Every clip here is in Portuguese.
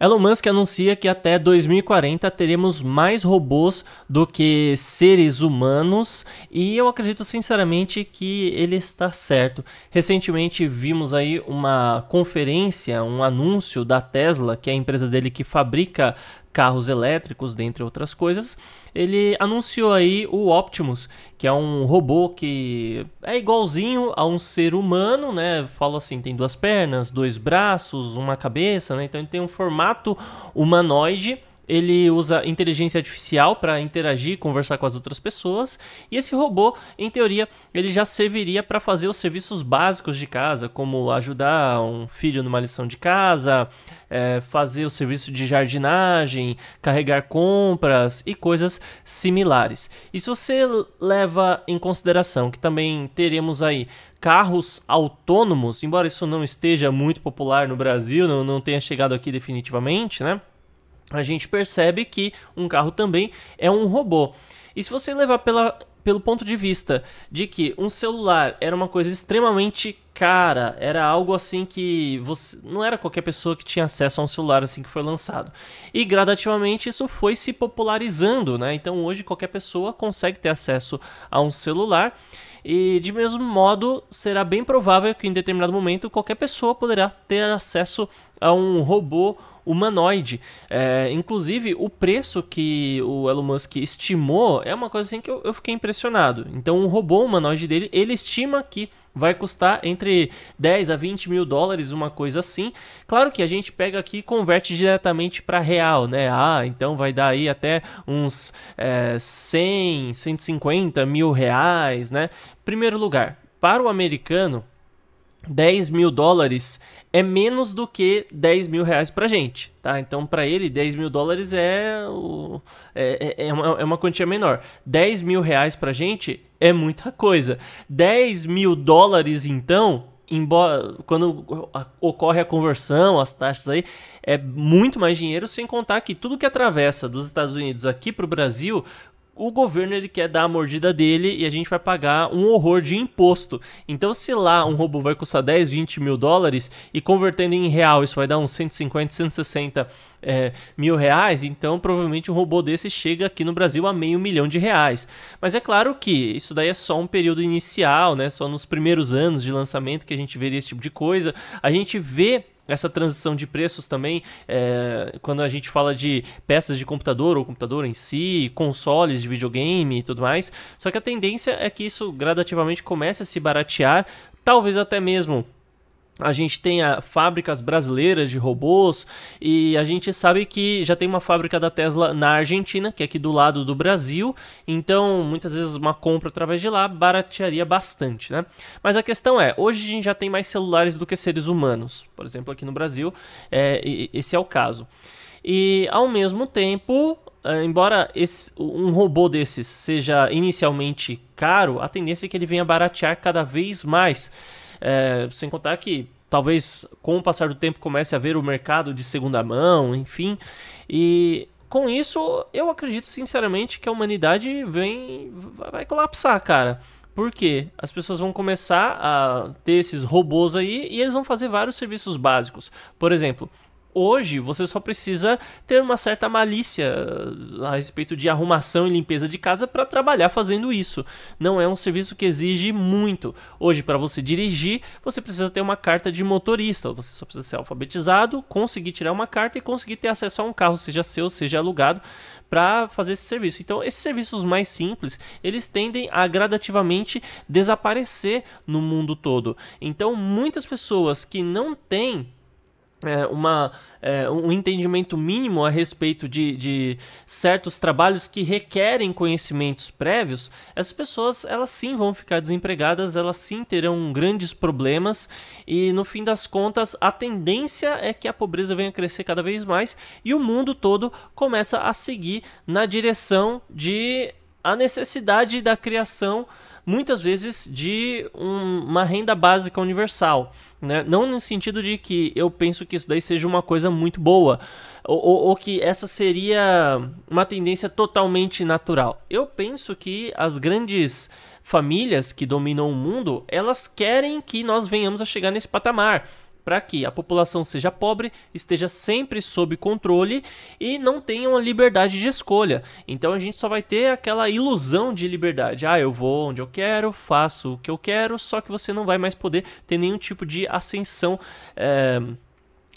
Elon Musk anuncia que até 2040 teremos mais robôs do que seres humanos e eu acredito sinceramente que ele está certo. Recentemente vimos aí uma conferência, um anúncio da Tesla, que é a empresa dele que fabrica carros elétricos, dentre outras coisas, ele anunciou aí o Optimus, que é um robô que é igualzinho a um ser humano, né? Falo assim, tem duas pernas, dois braços, uma cabeça, né? Então ele tem um formato humanoide ele usa inteligência artificial para interagir e conversar com as outras pessoas. E esse robô, em teoria, ele já serviria para fazer os serviços básicos de casa, como ajudar um filho numa lição de casa, é, fazer o serviço de jardinagem, carregar compras e coisas similares. E se você leva em consideração que também teremos aí carros autônomos, embora isso não esteja muito popular no Brasil, não, não tenha chegado aqui definitivamente, né? a gente percebe que um carro também é um robô. E se você levar pela, pelo ponto de vista de que um celular era uma coisa extremamente cara, era algo assim que você não era qualquer pessoa que tinha acesso a um celular assim que foi lançado. E gradativamente isso foi se popularizando, né? Então hoje qualquer pessoa consegue ter acesso a um celular e de mesmo modo será bem provável que em determinado momento qualquer pessoa poderá ter acesso a um robô humanoide. É, inclusive, o preço que o Elon Musk estimou é uma coisa assim que eu, eu fiquei impressionado. Então, o robô humanoide dele, ele estima que vai custar entre 10 a 20 mil dólares, uma coisa assim. Claro que a gente pega aqui e converte diretamente para real, né? Ah, então vai dar aí até uns é, 100, 150 mil reais, né? Primeiro lugar, para o americano, 10 mil dólares é menos do que 10 mil reais pra gente, tá? Então, para ele, 10 mil dólares é, o, é, é, é, uma, é uma quantia menor. 10 mil reais pra gente é muita coisa. 10 mil dólares, então, embora quando ocorre a conversão, as taxas aí, é muito mais dinheiro, sem contar que tudo que atravessa dos Estados Unidos aqui para o Brasil o governo ele quer dar a mordida dele e a gente vai pagar um horror de imposto. Então, se lá um robô vai custar 10, 20 mil dólares e convertendo em real isso vai dar uns 150, 160 é, mil reais, então provavelmente um robô desse chega aqui no Brasil a meio milhão de reais. Mas é claro que isso daí é só um período inicial, né? Só nos primeiros anos de lançamento que a gente veria esse tipo de coisa. A gente vê essa transição de preços também, é, quando a gente fala de peças de computador ou computador em si, consoles de videogame e tudo mais. Só que a tendência é que isso gradativamente comece a se baratear, talvez até mesmo a gente tem a, ah, fábricas brasileiras de robôs e a gente sabe que já tem uma fábrica da Tesla na Argentina, que é aqui do lado do Brasil, então muitas vezes uma compra através de lá baratearia bastante, né? Mas a questão é, hoje a gente já tem mais celulares do que seres humanos, por exemplo, aqui no Brasil, é, esse é o caso. E ao mesmo tempo, é, embora esse, um robô desses seja inicialmente caro, a tendência é que ele venha baratear cada vez mais. É, sem contar que talvez com o passar do tempo comece a ver o mercado de segunda mão, enfim. E com isso, eu acredito sinceramente que a humanidade vem vai colapsar, cara. Porque as pessoas vão começar a ter esses robôs aí e eles vão fazer vários serviços básicos. Por exemplo, hoje você só precisa ter uma certa malícia eh, a respeito de arrumação e limpeza de casa para trabalhar fazendo isso. Não é um serviço que exige muito. Hoje, para você dirigir, você precisa ter uma carta de motorista. Você só precisa ser alfabetizado, conseguir tirar uma carta e conseguir ter acesso a um carro, seja seu, seja alugado, para fazer esse serviço. Então, esses serviços mais simples, eles tendem a gradativamente desaparecer no mundo todo. Então, muitas pessoas que não têm é, uma, é, um entendimento mínimo a respeito de, de certos trabalhos que requerem conhecimentos prévios, essas pessoas elas sim vão ficar desempregadas, elas sim terão grandes problemas e no fim das contas a tendência é que a pobreza venha a crescer cada vez mais e o mundo todo começa a seguir na direção de a necessidade da criação muitas vezes de um, uma renda básica universal. Né? Não no sentido de que eu penso que isso daí seja uma coisa muito boa, ou, ou, ou que essa seria uma tendência totalmente natural. Eu penso que as grandes famílias que dominam o mundo, elas querem que nós venhamos a chegar nesse patamar para que a população seja pobre, esteja sempre sob controle e não tenha uma liberdade de escolha. Então a gente só vai ter aquela ilusão de liberdade. Ah, eu vou onde eu quero, faço o que eu quero, só que você não vai mais poder ter nenhum tipo de ascensão. É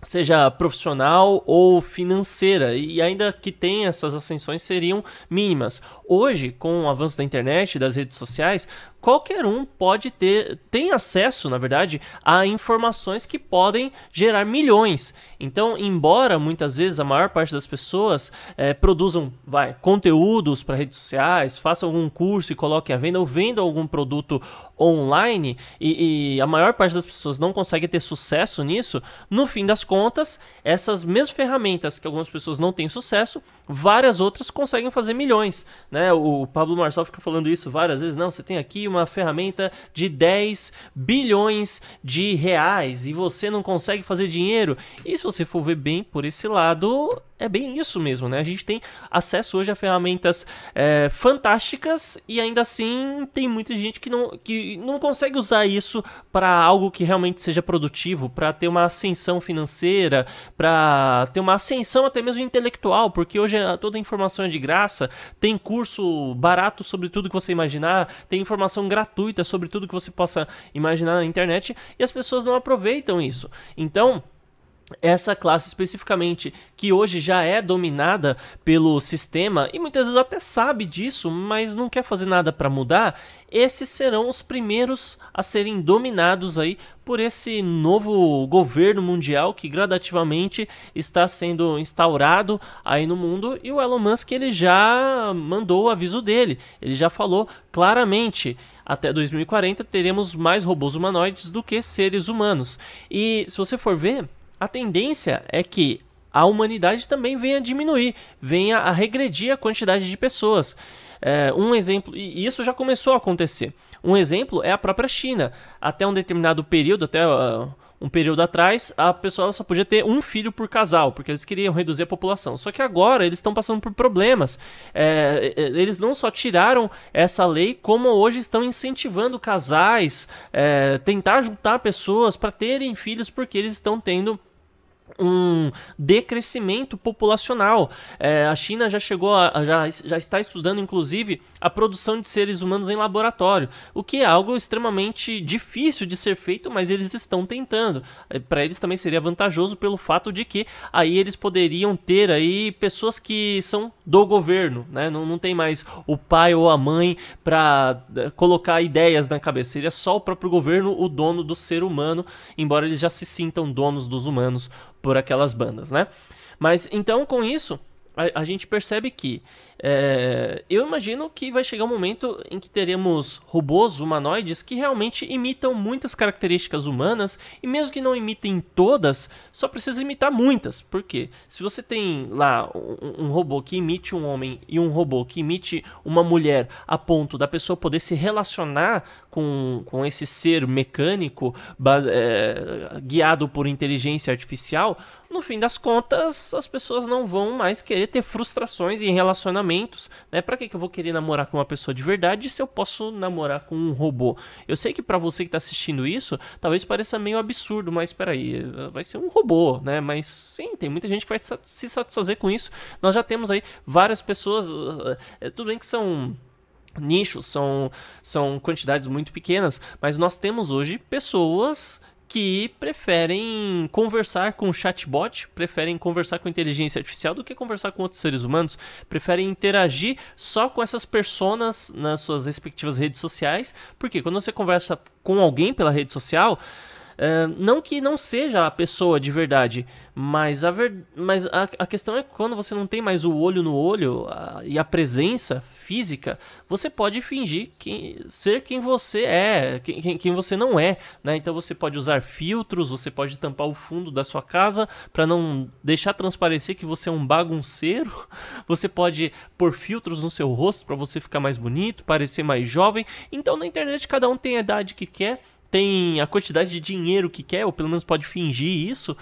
seja profissional ou financeira, e ainda que tenha essas ascensões seriam mínimas. Hoje, com o avanço da internet, das redes sociais, qualquer um pode ter, tem acesso, na verdade, a informações que podem gerar milhões. Então, embora muitas vezes a maior parte das pessoas é, produzam vai, conteúdos para redes sociais, façam algum curso e coloquem à venda ou vendam algum produto online, e, e, a maior parte das pessoas não consegue ter sucesso nisso, no fim das contas, essas mesmas ferramentas que algumas pessoas não têm sucesso várias outras conseguem fazer milhões, né? O Pablo Marçal fica falando isso várias vezes, não, você tem aqui uma ferramenta de 10 bilhões de reais e você não consegue fazer dinheiro. E se você for ver bem por esse lado, é bem isso mesmo, né? A gente tem acesso hoje a ferramentas é, fantásticas e ainda assim tem muita gente que não, que não consegue usar isso para algo que realmente seja produtivo, para ter uma ascensão financeira, para ter uma ascensão até mesmo intelectual, porque hoje é toda a informação é de graça, tem curso barato sobre tudo que você imaginar, tem informação gratuita sobre tudo que você possa imaginar na internet e as pessoas não aproveitam isso. Então, essa classe especificamente, que hoje já é dominada pelo sistema e muitas vezes até sabe disso, mas não quer fazer nada para mudar, esses serão os primeiros a serem dominados aí por esse novo governo mundial que gradativamente está sendo instaurado aí no mundo e o Elon Musk ele já mandou o aviso dele, ele já falou claramente até 2040 teremos mais robôs humanoides do que seres humanos. E se você for ver, a tendência é que a humanidade também venha a diminuir, venha a regredir a quantidade de pessoas. É, um exemplo, e isso já começou a acontecer. Um exemplo é a própria China. Até um determinado período, até uh, um período atrás, a pessoa só podia ter um filho por casal, porque eles queriam reduzir a população. Só que agora eles estão passando por problemas. É, é, é eles não só tiraram essa lei, como hoje estão incentivando casais, é, tentar juntar pessoas para terem filhos, porque eles estão tendo um decrescimento populacional. É, a China já chegou, a, já, já está estudando, inclusive, a produção de seres humanos em laboratório, o que é algo extremamente difícil de ser feito, mas eles estão tentando. É, Para eles também seria vantajoso pelo fato de que aí eles poderiam ter aí pessoas que são do governo, né? Não, não tem mais o pai ou a mãe para eh, colocar ideias na cabeça. Seria só o próprio governo o dono do ser humano, embora eles já se sintam donos dos humanos por aquelas bandas, né? Mas então com isso a, a gente percebe que é, eu imagino que vai chegar um momento em que teremos robôs humanoides que realmente imitam muitas características humanas e mesmo que não imitem todas, só precisa imitar muitas. Porque se você tem lá um, um robô que imite um homem e um robô que imite uma mulher a ponto da pessoa poder se relacionar com, com esse ser mecânico base, é, guiado por inteligência artificial, no fim das contas, as pessoas não vão mais querer ter frustrações em relacionamentos, né? Para que, que eu vou querer namorar com uma pessoa de verdade se eu posso namorar com um robô? Eu sei que para você que está assistindo isso, talvez pareça meio absurdo, mas peraí, vai ser um robô, né? Mas sim, tem muita gente que vai se satisfazer com isso. Nós já temos aí várias pessoas, uh, uh, é, tudo bem que são nichos, são, são quantidades muito pequenas, mas nós temos hoje pessoas que preferem conversar com chatbot, preferem conversar com inteligência artificial do que conversar com outros seres humanos, preferem interagir só com essas personas nas suas respectivas redes sociais, porque quando você conversa com alguém pela rede social, ah, não que não seja a pessoa de verdade, mas, a, ver... mas a, a questão é quando você não tem mais o olho no olho a, e a presença física, você pode fingir que, ser quem você é, quem, quem você não é. Né? Então você pode usar filtros, você pode tampar o fundo da sua casa para não deixar transparecer que você é um bagunceiro. Você pode pôr filtros no seu rosto para você ficar mais bonito, parecer mais jovem. Então na internet cada um tem a idade que quer tem a quantidade de dinheiro que quer, ou pelo menos pode fingir isso.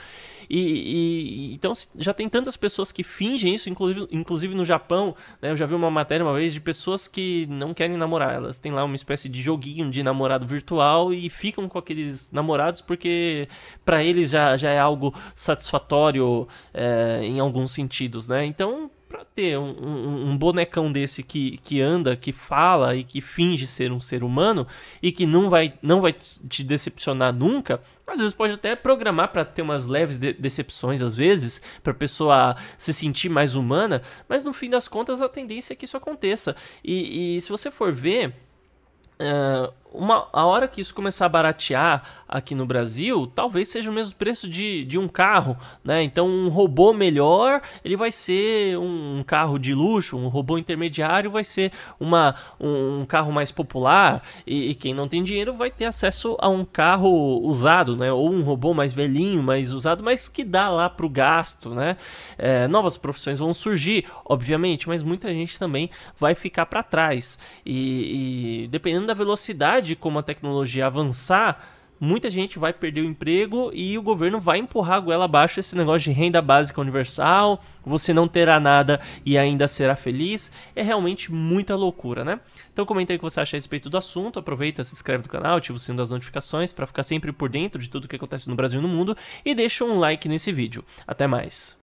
E, e, então já tem tantas pessoas que fingem isso, inclusive, inclusive no Japão, né, Eu já vi uma matéria uma vez de pessoas que não querem namorar. Elas têm lá uma espécie de joguinho de namorado virtual e ficam com aqueles namorados porque para eles já, já é algo satisfatório é, em alguns sentidos, né? Então para ter um, um, um, bonecão desse que, que anda, que fala e que finge ser um ser humano e que não vai, não vai te decepcionar nunca, às vezes pode até programar para ter umas leves de decepções, às vezes, para a pessoa se sentir mais humana, mas no fim das contas a tendência é que isso aconteça. E, e se você for ver. Ah, uma, a hora que isso começar a baratear aqui no Brasil, talvez seja o mesmo preço de, de um carro, né? Então um robô melhor, ele vai ser um carro de luxo, um robô intermediário vai ser uma, um, um carro mais popular e, e, quem não tem dinheiro vai ter acesso a um carro usado, né? Ou um robô mais velhinho, mais usado, mas que dá lá para o gasto, né? É, novas profissões vão surgir, obviamente, mas muita gente também vai ficar para trás e, e dependendo da velocidade velocidade como a tecnologia avançar, muita gente vai perder o emprego e o governo vai empurrar a goela abaixo esse negócio de renda básica universal, você não terá nada e ainda será feliz. É realmente muita loucura, né? Então comenta aí o que você acha a respeito do assunto, aproveita, se inscreve no canal, ativa o sino das notificações para ficar sempre por dentro de tudo que acontece no Brasil e no mundo e deixa um like nesse vídeo. Até mais!